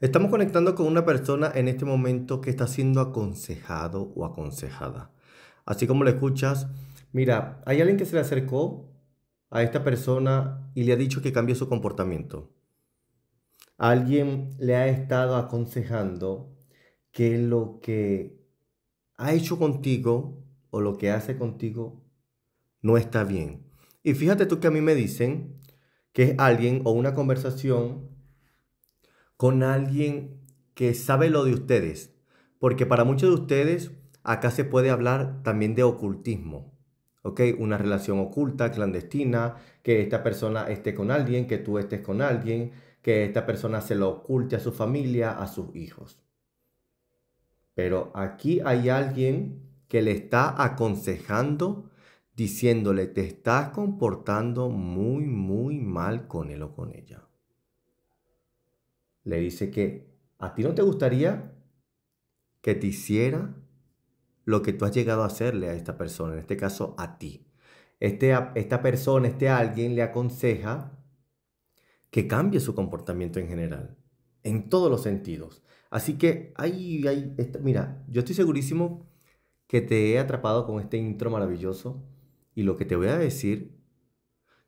Estamos conectando con una persona en este momento que está siendo aconsejado o aconsejada. Así como le escuchas, mira, hay alguien que se le acercó a esta persona y le ha dicho que cambie su comportamiento. Alguien le ha estado aconsejando que lo que ha hecho contigo o lo que hace contigo no está bien. Y fíjate tú que a mí me dicen que es alguien o una conversación con alguien que sabe lo de ustedes, porque para muchos de ustedes acá se puede hablar también de ocultismo. ¿ok? Una relación oculta, clandestina, que esta persona esté con alguien, que tú estés con alguien, que esta persona se lo oculte a su familia, a sus hijos. Pero aquí hay alguien que le está aconsejando, diciéndole, te estás comportando muy, muy mal con él o con ella le dice que a ti no te gustaría que te hiciera lo que tú has llegado a hacerle a esta persona, en este caso a ti. Este, esta persona, este alguien le aconseja que cambie su comportamiento en general, en todos los sentidos. Así que ahí, mira, yo estoy segurísimo que te he atrapado con este intro maravilloso y lo que te voy a decir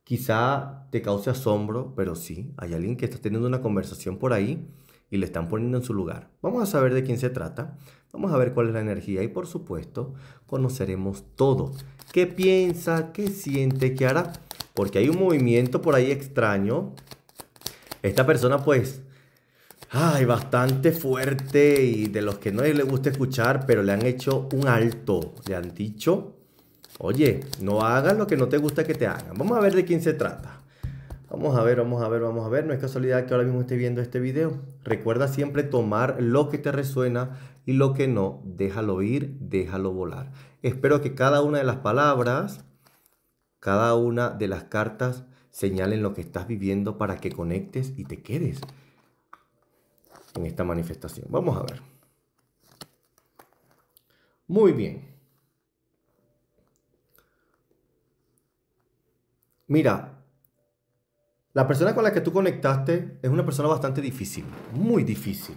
Quizá te cause asombro, pero sí, hay alguien que está teniendo una conversación por ahí y le están poniendo en su lugar. Vamos a saber de quién se trata, vamos a ver cuál es la energía y por supuesto conoceremos todo. ¿Qué piensa? ¿Qué siente? ¿Qué hará? Porque hay un movimiento por ahí extraño. Esta persona pues, ay, bastante fuerte y de los que no le gusta escuchar, pero le han hecho un alto, le han dicho Oye, no hagas lo que no te gusta que te hagan. Vamos a ver de quién se trata. Vamos a ver, vamos a ver, vamos a ver. No es casualidad que ahora mismo esté viendo este video. Recuerda siempre tomar lo que te resuena y lo que no. Déjalo ir, déjalo volar. Espero que cada una de las palabras, cada una de las cartas señalen lo que estás viviendo para que conectes y te quedes en esta manifestación. Vamos a ver. Muy bien. Mira, la persona con la que tú conectaste es una persona bastante difícil, muy difícil.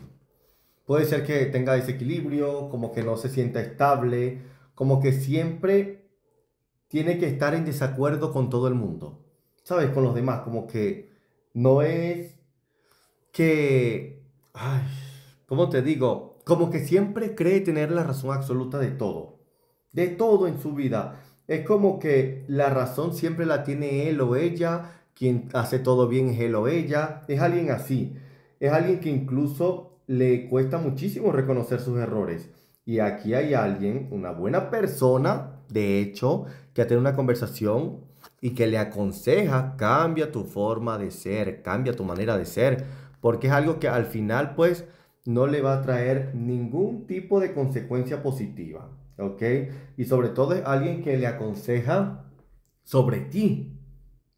Puede ser que tenga desequilibrio, como que no se sienta estable, como que siempre tiene que estar en desacuerdo con todo el mundo, ¿sabes? Con los demás, como que no es que, ay, ¿cómo te digo? Como que siempre cree tener la razón absoluta de todo, de todo en su vida. Es como que la razón siempre la tiene él o ella, quien hace todo bien es él o ella, es alguien así, es alguien que incluso le cuesta muchísimo reconocer sus errores. Y aquí hay alguien, una buena persona, de hecho, que ha tenido una conversación y que le aconseja, cambia tu forma de ser, cambia tu manera de ser, porque es algo que al final pues no le va a traer ningún tipo de consecuencia positiva. ¿ok? Y sobre todo es alguien que le aconseja sobre ti,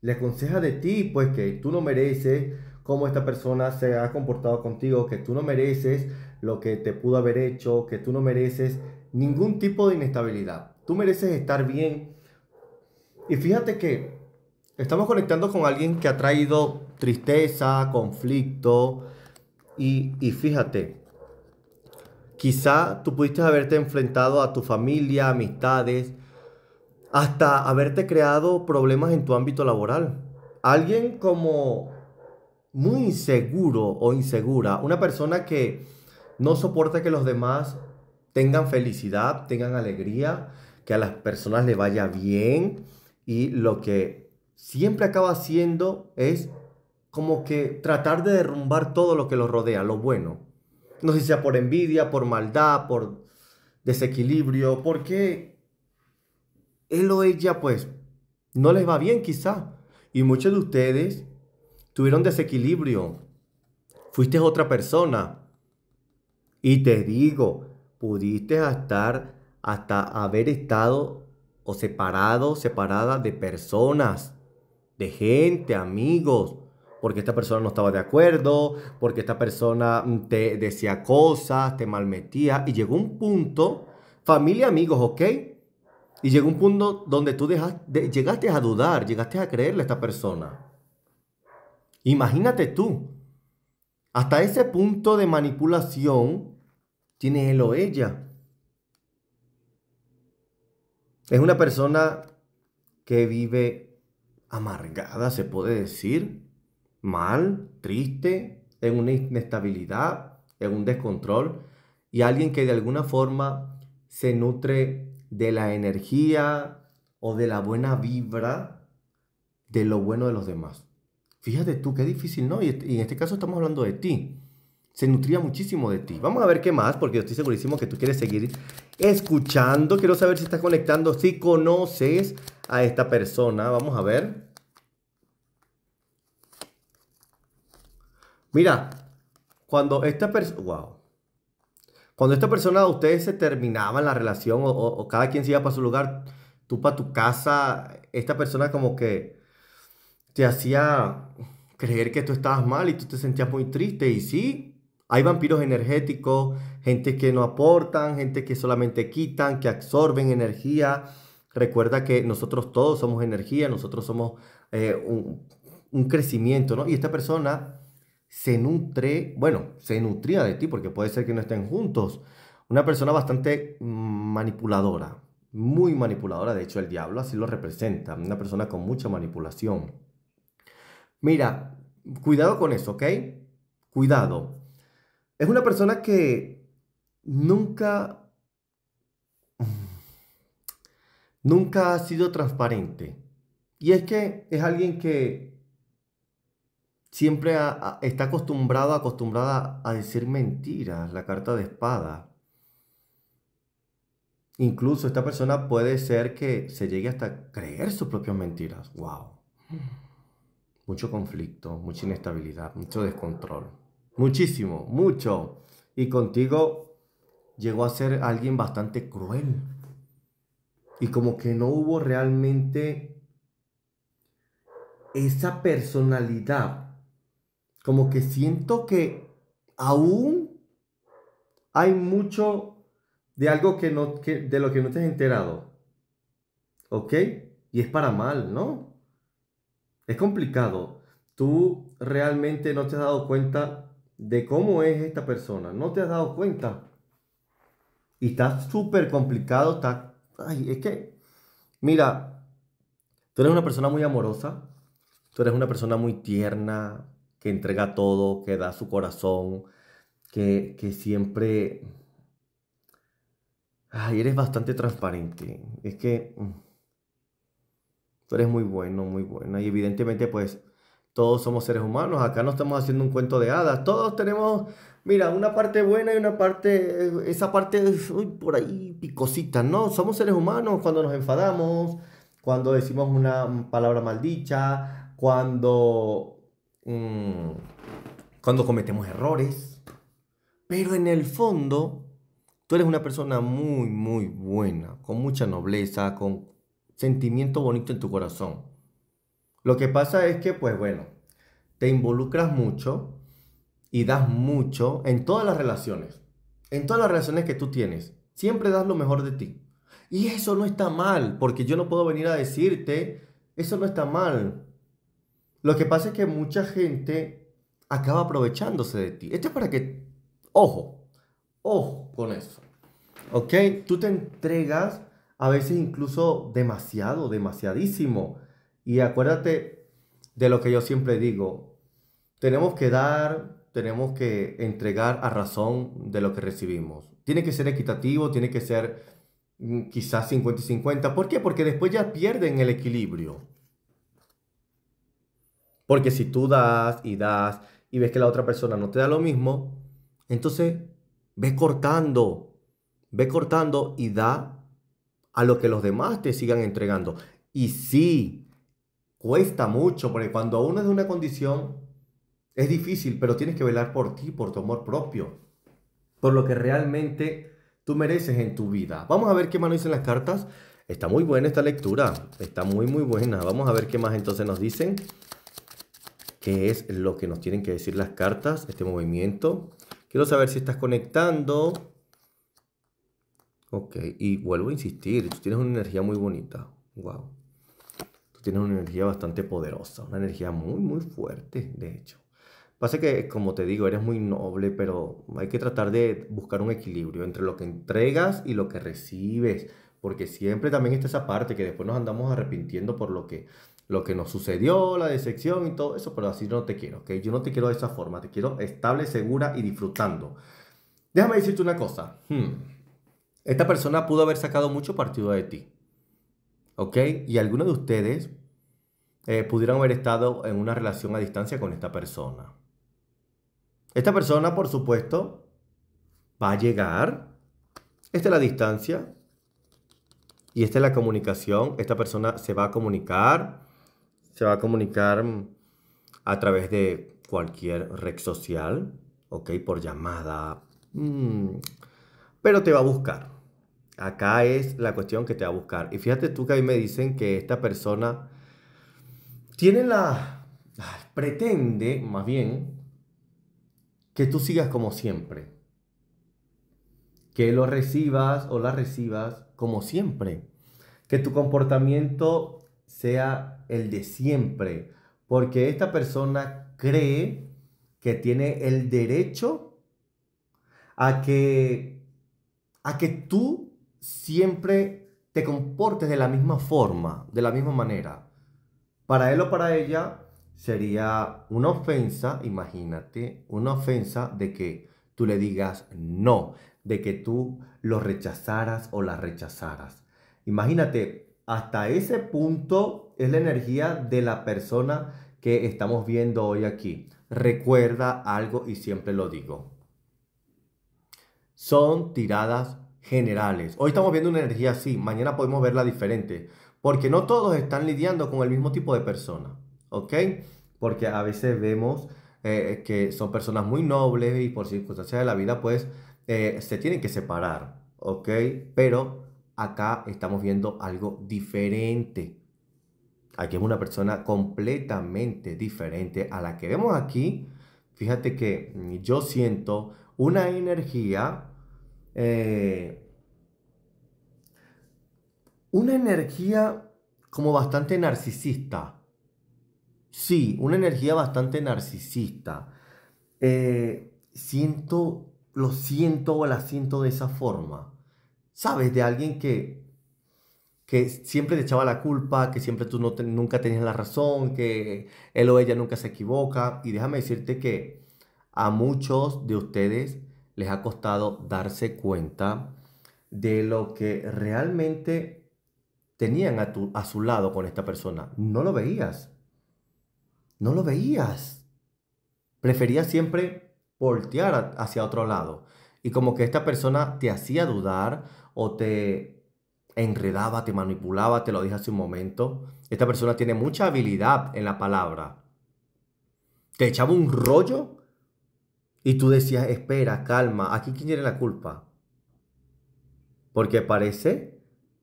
le aconseja de ti, pues que tú no mereces cómo esta persona se ha comportado contigo, que tú no mereces lo que te pudo haber hecho, que tú no mereces ningún tipo de inestabilidad. Tú mereces estar bien. Y fíjate que estamos conectando con alguien que ha traído tristeza, conflicto, y, y fíjate, Quizá tú pudiste haberte enfrentado a tu familia, amistades, hasta haberte creado problemas en tu ámbito laboral. Alguien como muy inseguro o insegura, una persona que no soporta que los demás tengan felicidad, tengan alegría, que a las personas le vaya bien y lo que siempre acaba haciendo es como que tratar de derrumbar todo lo que los rodea, lo bueno. No sé si sea por envidia, por maldad, por desequilibrio, porque él o ella pues no les va bien quizá. Y muchos de ustedes tuvieron desequilibrio. Fuiste otra persona. Y te digo, pudiste estar hasta haber estado o separado, separada de personas, de gente, amigos, porque esta persona no estaba de acuerdo, porque esta persona mm, te decía cosas, te malmetía. Y llegó un punto, familia, amigos, ¿ok? Y llegó un punto donde tú llegaste a dudar, llegaste a creerle a esta persona. Imagínate tú, hasta ese punto de manipulación tiene él o ella. Es una persona que vive amargada, se puede decir mal, triste, en una inestabilidad, en un descontrol, y alguien que de alguna forma se nutre de la energía o de la buena vibra de lo bueno de los demás. Fíjate tú, qué difícil, ¿no? Este, y, en este caso estamos hablando de ti. Se nutría muchísimo de ti. Vamos a ver qué más, porque yo estoy segurísimo que tú quieres seguir escuchando. Quiero saber si estás conectando, si conoces a esta persona. Vamos a ver. Mira, cuando esta persona, wow. Cuando esta persona, ustedes se terminaban la relación o, cada quien se iba para su lugar, tú para tu casa, esta persona como que te hacía creer que tú estabas mal y tú te sentías muy triste. Y sí, hay vampiros energéticos, gente que no aportan, gente que solamente quitan, que absorben energía. Recuerda que nosotros todos somos energía, nosotros somos eh, un, un, crecimiento, ¿no? Y esta persona se nutre, bueno, se nutría de ti, porque puede ser que no estén juntos. Una persona bastante manipuladora, muy manipuladora, de hecho el diablo así lo representa, una persona con mucha manipulación. Mira, cuidado con eso, ¿ok? Cuidado. Es una persona que nunca, nunca ha sido transparente. Y es que es alguien que siempre está acostumbrado, acostumbrada a decir mentiras, la carta de espada. Incluso esta persona puede ser que se llegue hasta creer sus propias mentiras. ¡Wow! Mucho conflicto, mucha inestabilidad, mucho descontrol. Muchísimo, mucho. Y contigo llegó a ser alguien bastante cruel. Y como que no hubo realmente esa personalidad como que siento que aún hay mucho de algo que no, de lo que no te has enterado. ¿Ok? Y es para mal, ¿no? Es complicado. Tú realmente no te has dado cuenta de cómo es esta persona. No te has dado cuenta. Y está súper complicado. Está... es que, mira, tú eres una persona muy amorosa. Tú eres una persona muy tierna, que entrega todo, que da su corazón, que, que siempre... Ay, eres bastante transparente. Es que mm, tú eres muy bueno, muy buena. Y evidentemente, pues, todos somos seres humanos. Acá no estamos haciendo un cuento de hadas. Todos tenemos, mira, una parte buena y una parte, eh, esa parte, uy, por ahí, picosita. No, somos seres humanos cuando nos enfadamos, cuando decimos una palabra maldicha, cuando cuando cometemos errores. Pero en el fondo, tú eres una persona muy, muy buena, con mucha nobleza, con sentimiento bonito en tu corazón. Lo que pasa es que, pues bueno, te involucras mucho y das mucho en todas las relaciones. En todas las relaciones que tú tienes, siempre das lo mejor de ti. Y eso no está mal, porque yo no puedo venir a decirte, eso no está mal. Lo que pasa es que mucha gente acaba aprovechándose de ti. Esto es para que, ojo, ojo con eso. ¿Ok? Tú te entregas a veces incluso demasiado, demasiadísimo. Y acuérdate de lo que yo siempre digo. Tenemos que dar, tenemos que entregar a razón de lo que recibimos. Tiene que ser equitativo, tiene que ser mm, quizás 50 y 50. ¿Por qué? Porque después ya pierden el equilibrio. Porque si tú das y das y ves que la otra persona no te da lo mismo, entonces ve cortando, ve cortando y da a lo que los demás te sigan entregando. Y sí, cuesta mucho, porque cuando uno es de una condición, es difícil, pero tienes que velar por ti, por tu amor propio, por lo que realmente tú mereces en tu vida. Vamos a ver qué más nos dicen las cartas. Está muy buena esta lectura, está muy, muy buena. Vamos a ver qué más entonces nos dicen qué es lo que nos tienen que decir las cartas, este movimiento. Quiero saber si estás conectando. Ok, y vuelvo a insistir, tú tienes una energía muy bonita. Wow. Tú tienes una energía bastante poderosa, una energía muy, muy fuerte, de hecho. Pasa que, como te digo, eres muy noble, pero hay que tratar de buscar un equilibrio entre lo que entregas y lo que recibes. Porque siempre también está esa parte que después nos andamos arrepintiendo por lo que lo que nos sucedió, la decepción y todo eso, pero así no te quiero, ¿ok? Yo no te quiero de esa forma, te quiero estable, segura y disfrutando. Déjame decirte una cosa. Hmm. Esta persona pudo haber sacado mucho partido de ti, ¿ok? Y algunos de ustedes eh, pudieron haber estado en una relación a distancia con esta persona. Esta persona, por supuesto, va a llegar. Esta es la distancia. Y esta es la comunicación. Esta persona se va a comunicar se va a comunicar mm, a través de cualquier red social, ¿ok? Por llamada, mm, pero te va a buscar. Acá es la cuestión que te va a buscar. Y fíjate tú que ahí me dicen que esta persona tiene la... pretende, más bien, que tú sigas como siempre. Que lo recibas o la recibas como siempre. Que tu comportamiento sea el de siempre, porque esta persona cree que tiene el derecho a que, a que tú siempre te comportes de la misma forma, de la misma manera. Para él o para ella sería una ofensa, imagínate, una ofensa de que tú le digas no, de que tú lo rechazaras o la rechazaras. Imagínate hasta ese punto es la energía de la persona que estamos viendo hoy aquí. Recuerda algo y siempre lo digo. Son tiradas generales. Hoy estamos viendo una energía así, mañana podemos verla diferente, porque no todos están lidiando con el mismo tipo de persona, ¿ok? Porque a veces vemos eh, que son personas muy nobles y por circunstancias de la vida, pues eh, se tienen que separar, ¿ok? Pero acá estamos viendo algo diferente. Aquí es una persona completamente diferente a la que vemos aquí. Fíjate que mm, yo siento una energía, eh, una energía como bastante narcisista. Sí, una energía bastante narcisista. Eh, siento, lo siento o la siento de esa forma. ¿sabes? De alguien que, que siempre te echaba la culpa, que siempre tú no nunca tenías la razón, que él o ella nunca se equivoca. Y déjame decirte que a muchos de ustedes les ha costado darse cuenta de lo que realmente tenían a, a su lado con esta persona. No lo veías. No lo veías. Preferías siempre voltear hacia otro lado y como que esta persona te hacía dudar o te enredaba, te manipulaba, te lo dije hace un momento. Esta persona tiene mucha habilidad en la palabra. Te echaba un rollo y tú decías, espera, calma, aquí quién tiene la culpa. Porque parece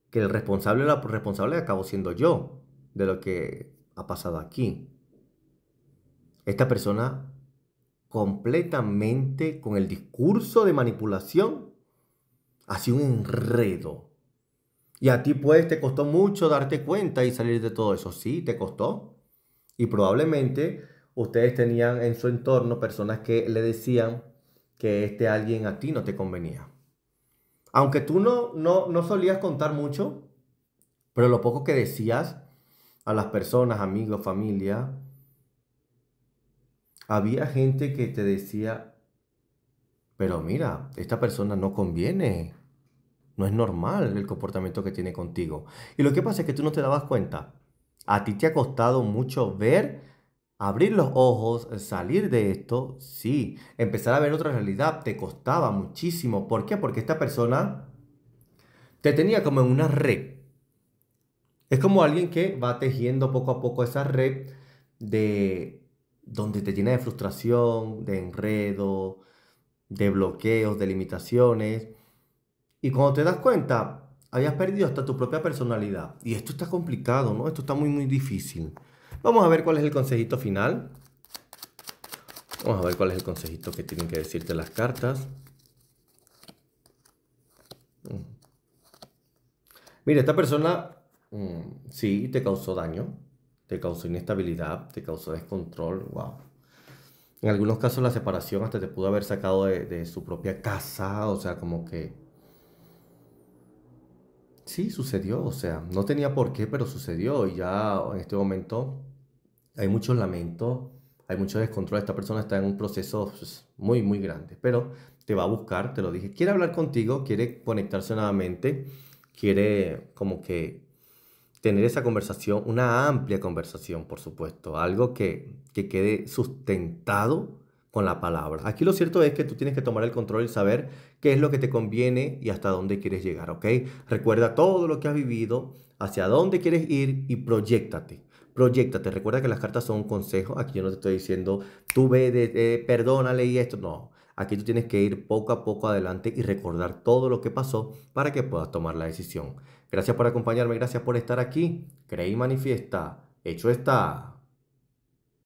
que el responsable o la responsable acabo siendo yo de lo que ha pasado aquí. Esta persona completamente con el discurso de manipulación hacia un enredo. Y a ti pues te costó mucho darte cuenta y salir de todo eso. Sí, te costó. Y probablemente ustedes tenían en su entorno personas que le decían que este alguien a ti no te convenía. Aunque tú no, no, no solías contar mucho, pero lo poco que decías a las personas, amigos, familia, había gente que te decía, pero mira, esta persona no conviene, no es normal el comportamiento que tiene contigo. Y lo que pasa es que tú no te dabas cuenta. A ti te ha costado mucho ver, abrir los ojos, salir de esto, sí, empezar a ver otra realidad, te costaba muchísimo. ¿Por qué? Porque esta persona te tenía como en una red. Es como alguien que va tejiendo poco a poco esa red de donde te llena de frustración, de enredo, de bloqueos, de limitaciones. Y cuando te das cuenta, habías perdido hasta tu propia personalidad. Y esto está complicado, ¿no? Esto está muy, muy difícil. Vamos a ver cuál es el consejito final. Vamos a ver cuál es el consejito que tienen que decirte las cartas. Mm. Mira, esta persona mm, sí te causó daño te causó inestabilidad, te causó descontrol, wow. En algunos casos la separación hasta te pudo haber sacado de, su propia casa, o sea, como que... Sí, sucedió, o sea, no tenía por qué, pero sucedió y ya en este momento hay muchos lamentos, hay mucho descontrol, esta persona está en un proceso pues, muy, muy grande, pero te va a buscar, te lo dije, quiere hablar contigo, quiere conectarse nuevamente, quiere como que tener esa conversación, una amplia conversación, por supuesto, algo que, que quede sustentado con la palabra. Aquí lo cierto es que tú tienes que tomar el control y saber qué es lo que te conviene y hasta dónde quieres llegar, ¿ok? Recuerda todo lo que has vivido, hacia dónde quieres ir y proyectate. Proyectate. Recuerda que las cartas son un consejo. Aquí yo no te estoy diciendo, tú de, eh, perdónale y esto. No. Aquí tú tienes que ir poco a poco adelante y recordar todo lo que pasó para que puedas tomar la decisión. Gracias por acompañarme, gracias por estar aquí. Creí manifiesta. Hecho está.